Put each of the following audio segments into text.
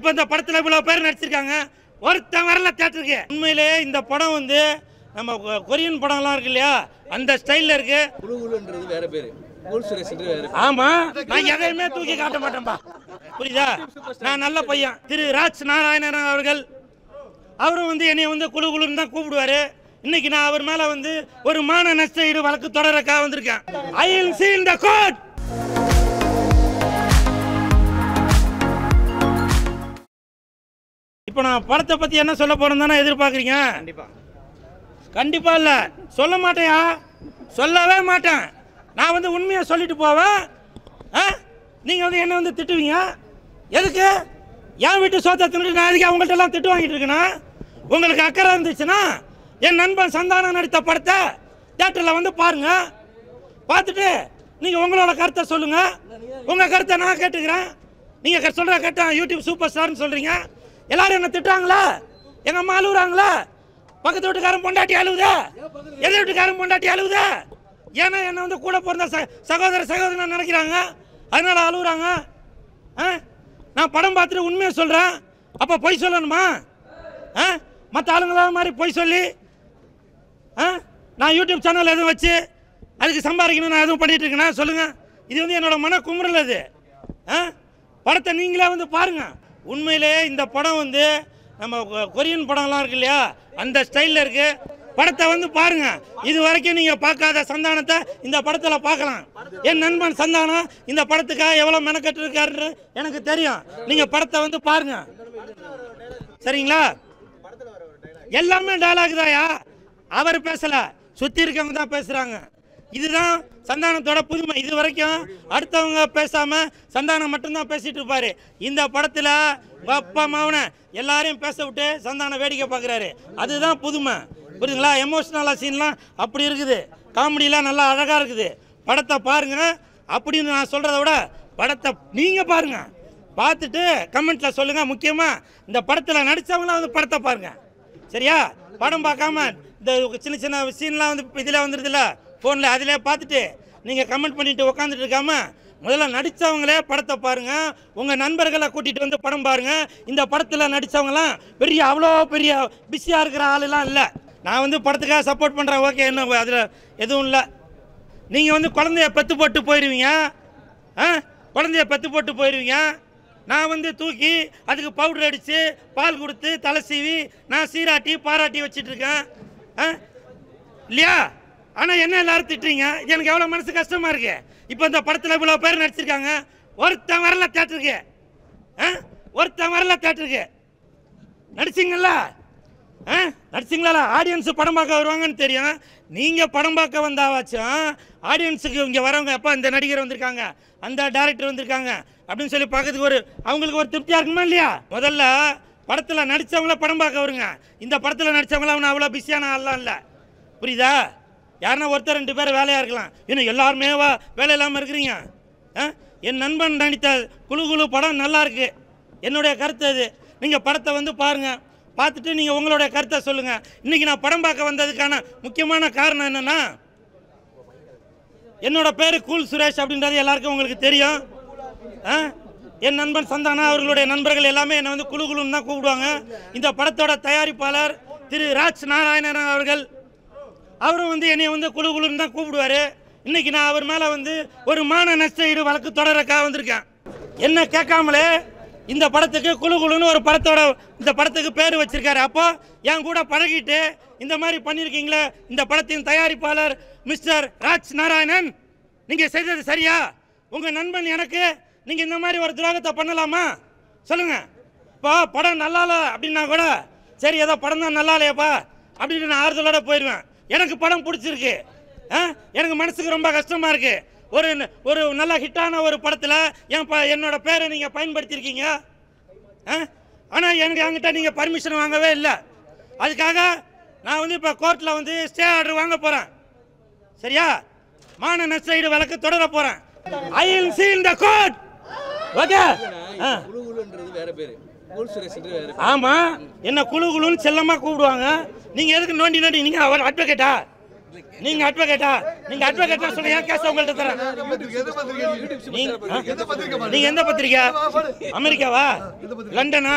இப்போ இந்த படத்தில் இவ்வளோ பேர் நடிச்சிருக்காங்க ஒருத்தன் வரல தேட்டருக்கு உண்மையிலேயே இந்த படம் வந்து நம்ம கொரியன் படம்லாம் இருக்கு இல்லையா அந்த ஸ்டைலில் இருக்கு குழுகுழுன்றது வேற பேர் ஆமா நான் எதையுமே தூக்கி காட்ட மாட்டேன்பா புரியுதா நான் நல்ல பையன் திரு ராஜ் நாராயணன் அவர்கள் அவரும் வந்து என்னை வந்து குழு குழுன்னு தான் கூப்பிடுவாரு இன்னைக்கு நான் அவர் மேல வந்து ஒரு மான நஷ்ட ஈடு வழக்கு தொடரக்கா வந்திருக்கேன் I will seen the court இப்போ நான் படத்தை பற்றி என்ன சொல்ல போகிறேன் தானே எதிர்பார்க்குறீங்க கண்டிப்பாக கண்டிப்பாக இல்லை சொல்ல மாட்டேயா சொல்லவே மாட்டேன் நான் வந்து உண்மையாக சொல்லிட்டு போவேன் ஆ நீங்கள் வந்து என்ன வந்து திட்டுவீங்க எதுக்கு என் வீட்டு சோத்தை தின்னுட்டு நான் எதுக்கு அவங்கள்ட்ட எல்லாம் திட்டு வாங்கிட்டு இருக்கேன்னா உங்களுக்கு அக்கறை இருந்துச்சுன்னா என் நண்பன் சந்தானம் நடித்த படத்தை தேட்டரில் வந்து பாருங்கள் பார்த்துட்டு நீங்கள் உங்களோட கருத்தை சொல்லுங்கள் உங்கள் கருத்தை நான் கேட்டுக்கிறேன் நீங்கள் சொல்கிற கரெக்டாக யூடியூப் சூப்பர் ஸ்டார்னு சொல்கிறீங்க எல்லாரும் என்ன திட்டுறாங்களா எங்க அம்மா அழுகுறாங்களா பக்கத்து வீட்டுக்காரன் பொண்டாட்டி அழுகுதா எதிர் வீட்டுக்காரன் பொண்டாட்டி அழுகுதா ஏன்னா என்னை வந்து கூட பிறந்த சகோதர சகோதரன் நினைக்கிறாங்க அதனால் அழுகுறாங்க ஆ நான் படம் பார்த்துட்டு உண்மையை சொல்கிறேன் அப்போ பொய் சொல்லணுமா ஆ மற்ற ஆளுங்களால் மாதிரி பொய் சொல்லி ஆ நான் யூடியூப் சேனல் எதுவும் வச்சு அதுக்கு சம்பாதிக்கணும் நான் எதுவும் பண்ணிகிட்டு இருக்கேன்னா சொல்லுங்கள் இது வந்து என்னோடய மன குமுறல் அது ஆ படத்தை நீங்களே வந்து பாருங்கள் உண்மையிலேயே இந்த படம் வந்து நம்ம கொரியன் படம்லாம் இருக்கு இல்லையா அந்த ஸ்டைலில் இருக்குது படத்தை வந்து பாருங்க இது வரைக்கும் நீங்க பார்க்காத சந்தானத்தை இந்த படத்துல பார்க்கலாம் என் நண்பன் சந்தானம் இந்த படத்துக்காக எவ்வளவு மெனக்கட்டு இருக்காரு எனக்கு தெரியும் நீங்க படத்தை வந்து பாருங்க சரிங்களா எல்லாமே டைலாக் தாயா அவர் பேசல சுத்தி இருக்கவங்க தான் பேசுறாங்க இதுதான் சந்தானத்தோட புதுமை இது வரைக்கும் அடுத்தவங்க பேசாமல் சந்தானம் மட்டும்தான் பேசிட்டு இருப்பாரு இந்த படத்தில் அப்பா மாவன எல்லாரையும் பேச விட்டு சந்தானம் வேடிக்கை பார்க்குறாரு அதுதான் புதுமை புரியுதுங்களா எமோஷ்னலாக சீன்லாம் அப்படி இருக்குது காமெடியெலாம் நல்லா அழகாக இருக்குது படத்தை பாருங்கள் அப்படின்னு நான் சொல்கிறத விட படத்தை நீங்கள் பாருங்கள் பார்த்துட்டு கமெண்ட்டில் சொல்லுங்கள் முக்கியமாக இந்த படத்தில் நடித்தவங்களாம் வந்து படத்தை பாருங்கள் சரியா படம் பார்க்காம இந்த சின்ன சின்ன சீன்லாம் வந்து இதில் வந்துடுதுல்ல ஃபோனில் அதிலே பார்த்துட்டு நீங்கள் கமெண்ட் பண்ணிட்டு உக்காந்துட்டு இருக்காம முதல்ல நடித்தவங்களே படத்தை பாருங்கள் உங்கள் நண்பர்களை கூட்டிகிட்டு வந்து படம் பாருங்கள் இந்த படத்தில் நடித்தவங்களாம் பெரிய அவ்வளோ பெரிய பிஸியாக இருக்கிற ஆளுலாம் இல்லை நான் வந்து படத்துக்காக சப்போர்ட் பண்ணுறேன் ஓகே என்ன அதில் எதுவும் இல்லை நீங்கள் வந்து குழந்தைய பெத்து போட்டு போயிடுவீங்க ஆ குழந்தைய பெத்து போட்டு போயிடுவீங்க நான் வந்து தூக்கி அதுக்கு பவுடர் அடித்து பால் கொடுத்து தலை சீவி நான் சீராட்டி பாராட்டி வச்சிட்ருக்கேன் ஆ இல்லையா ஆனால் என்ன எல்லாரும் திட்டுறீங்க எனக்கு எவ்வளோ மனசு கஷ்டமாக இருக்கு இப்போ இந்த படத்தில் இவ்வளோ பேர் நடிச்சிருக்காங்க ஒருத்தன் வரல தேட்டருக்கு ஆ ஒருத்தன் வரல தேட்டருக்கு நடிச்சிங்களா ஆ நடிச்சிங்களா ஆடியன்ஸு படம் பார்க்க வருவாங்கன்னு தெரியும் நீங்கள் படம் பார்க்க வந்தாவாச்சும் ஆடியன்ஸுக்கு இங்கே வரவங்க அப்பா இந்த நடிகர் வந்திருக்காங்க அந்த டேரக்டர் வந்திருக்காங்க அப்படின்னு சொல்லி பார்க்கறதுக்கு ஒரு அவங்களுக்கு ஒரு திருப்தியாக இருக்குமா இல்லையா முதல்ல படத்தில் நடித்தவங்கள படம் பார்க்க வருங்க இந்த படத்தில் நடித்தவங்கள அவனை அவ்வளோ பிஸியான ஆள்லாம் இல்லை புரியுதா யாருன்னா ஒருத்தர் ரெண்டு பேர் வேலையாக இருக்கலாம் இன்னும் எல்லாருமே வா வேலை இல்லாமல் இருக்கிறீங்க என் நண்பன் நடித்த குழு குழு படம் நல்லா இருக்குது என்னுடைய கருத்து அது நீங்கள் படத்தை வந்து பாருங்கள் பார்த்துட்டு நீங்கள் உங்களுடைய கருத்தை சொல்லுங்கள் இன்றைக்கி நான் படம் பார்க்க வந்ததுக்கான முக்கியமான காரணம் என்னென்னா என்னோடய பேர் கூல் சுரேஷ் அப்படின்றது எல்லாருக்கும் உங்களுக்கு தெரியும் ஆ என் நண்பன் சந்தானா அவர்களுடைய நண்பர்கள் எல்லாமே என்னை வந்து குழு குழுன்னு தான் கூப்பிடுவாங்க இந்த படத்தோட தயாரிப்பாளர் திரு ராஜ் நாராயணன் அவர்கள் அவரும் வந்து என்னை வந்து குழு குழு தான் கூப்பிடுவார் இன்றைக்கி நான் அவர் மேலே வந்து ஒரு மான நஷ்டஈடு வழக்கு தொடரக்கா வந்திருக்கேன் என்ன கேட்காமலே இந்த படத்துக்கு குழு குழுன்னு ஒரு படத்தோட இந்த படத்துக்கு பேர் வச்சிருக்காரு அப்போ என் கூட பழகிட்டு இந்த மாதிரி பண்ணியிருக்கீங்களே இந்த படத்தின் தயாரிப்பாளர் மிஸ்டர் ராஜ் நாராயணன் நீங்கள் செய்தது சரியா உங்கள் நண்பன் எனக்கு நீங்கள் இந்த மாதிரி ஒரு துரோகத்தை பண்ணலாமா சொல்லுங்கள் இப்போ படம் நல்லால அப்படின்னா கூட சரி ஏதோ படம் தான் நல்லா இல்லையாப்பா அப்படின்னு நான் ஆறுதலோட போயிடுவேன் எனக்கு படம் பிடிச்சிருக்கு எனக்கு மனசுக்கு ரொம்ப கஷ்டமாக இருக்குது ஒரு ஒரு நல்ல ஹிட்டான ஒரு படத்தில் என் ப என்னோட பேரை நீங்கள் பயன்படுத்தியிருக்கீங்க ஆனால் எனக்கு என்கிட்ட நீங்கள் பர்மிஷன் வாங்கவே இல்லை அதுக்காக நான் வந்து இப்போ கோர்ட்டில் வந்து ஸ்டே ஆர்டர் வாங்க போகிறேன் சரியா மான நஷ்டஈடு வழக்கு தொடர போகிறேன் ஐ சீ இன் த கோர்ட் ஓகே வேற பேர் ஆமாம் என்ன குழு குழுன்னு செல்லமாக கூப்பிடுவாங்க நீங்கள் எதுக்கு நோண்டி நோண்டி நீங்கள் அவர் அட்வொகேட்டா நீங்க அட்வொகேட்டா நீங்க அட்வொகேட்டா சொல்ல ஏன் கேஸ் உங்கள்கிட்ட தரேன் நீங்க எந்த பத்திரிக்கை அமெரிக்காவா லண்டனா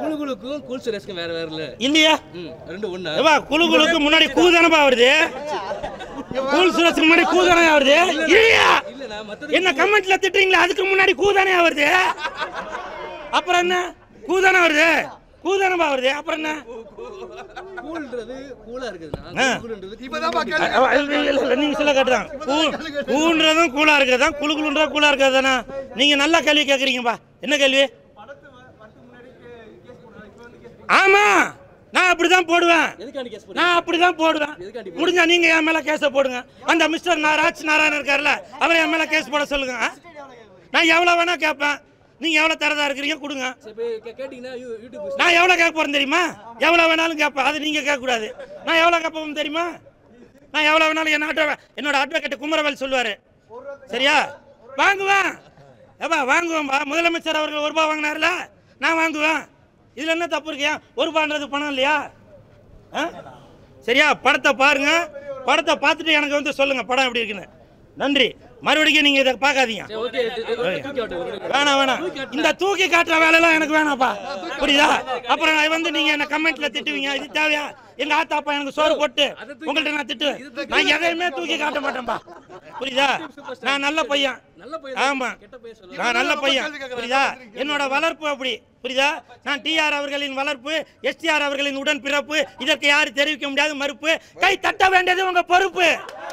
குழுகுழுக்கும் கூல் சுரேஷ்க்கும் வேற வேற இல்ல இல்லையா முன்னாடி கூ வருது கூல் சுரேஷ் முன்னாடி கூதானே வருது என்ன கமெண்ட்ல திட்டுறீங்களா அதுக்கு முன்னாடி கூதானே வருது அப்புறம் என்ன கூதானே வருது கூதானமா வருது அப்புறம் என்ன கூல்ன்றது கூலா இருக்குது நீங்க சொல்ல கட்டுறான் கூன்றதும் கூலா இருக்கிறதா குழு குழுன்றா கூலா இருக்கிறது தானே நீங்க நல்லா கேள்வி கேட்குறீங்கப்பா என்ன கேள்வி ஆமா நான் அப்படிதான் போடுவேன் நான் அப்படிதான் போடுவேன் முடிஞ்சா நீங்க என் மேல கேஸ போடுங்க அந்த மிஸ்டர் ராஜ் நாராயணன் இருக்காருல்ல அவர் என் மேல கேஸ் போட சொல்லுங்க நான் எவ்வளவு வேணா கேட்பேன் நீங்க எவ்வளவு தரதா இருக்கிறீங்க கொடுங்க நான் எவ்வளவு கேட்க போறேன் தெரியுமா எவ்வளவு வேணாலும் கேட்பேன் அது நீங்க கேட்க கூடாது நான் எவ்வளவு கேட்போம் தெரியுமா நான் எவ்வளவு வேணாலும் என்ன என்னோட அட்வொகேட் குமரவேல் சொல்லுவாரு சரியா வாங்குவேன் ஏப்பா வாங்குவேன்பா முதலமைச்சர் அவர்கள் ஒரு ரூபா வாங்கினார்ல நான் வாங்குவேன் இதில் என்ன தப்பு இருக்கியா ஒரு பாண்டது பணம் இல்லையா சரியா படத்தை பாருங்க படத்தை பார்த்துட்டு எனக்கு வந்து சொல்லுங்கள் படம் எப்படி இருக்குன்னு நன்றி மறுபடியும் நீங்க இதை பார்க்காதீங்க வேணாம் வேணாம் இந்த தூக்கி காட்டுற எல்லாம் எனக்கு வேணாம்ப்பா புரியுதா அப்புறம் வந்து நீங்க என்ன கமெண்ட்ல திட்டுவீங்க இது தேவையா எங்க ஆத்தாப்பா எனக்கு சோறு போட்டு உங்கள்ட்ட நான் திட்டுவேன் நான் எதையுமே தூக்கி காட்ட மாட்டேன்ப்பா புரியுதா நான் நல்ல பையன் ஆமா நான் நல்ல பையன் புரியுதா என்னோட வளர்ப்பு அப்படி புரியுதா நான் டிஆர் அவர்களின் வளர்ப்பு எஸ்டிஆர் அவர்களின் உடன் பிறப்பு இதற்கு யாரும் தெரிவிக்க முடியாது மறுப்பு கை தட்ட வேண்டியது உங்க பொறுப்பு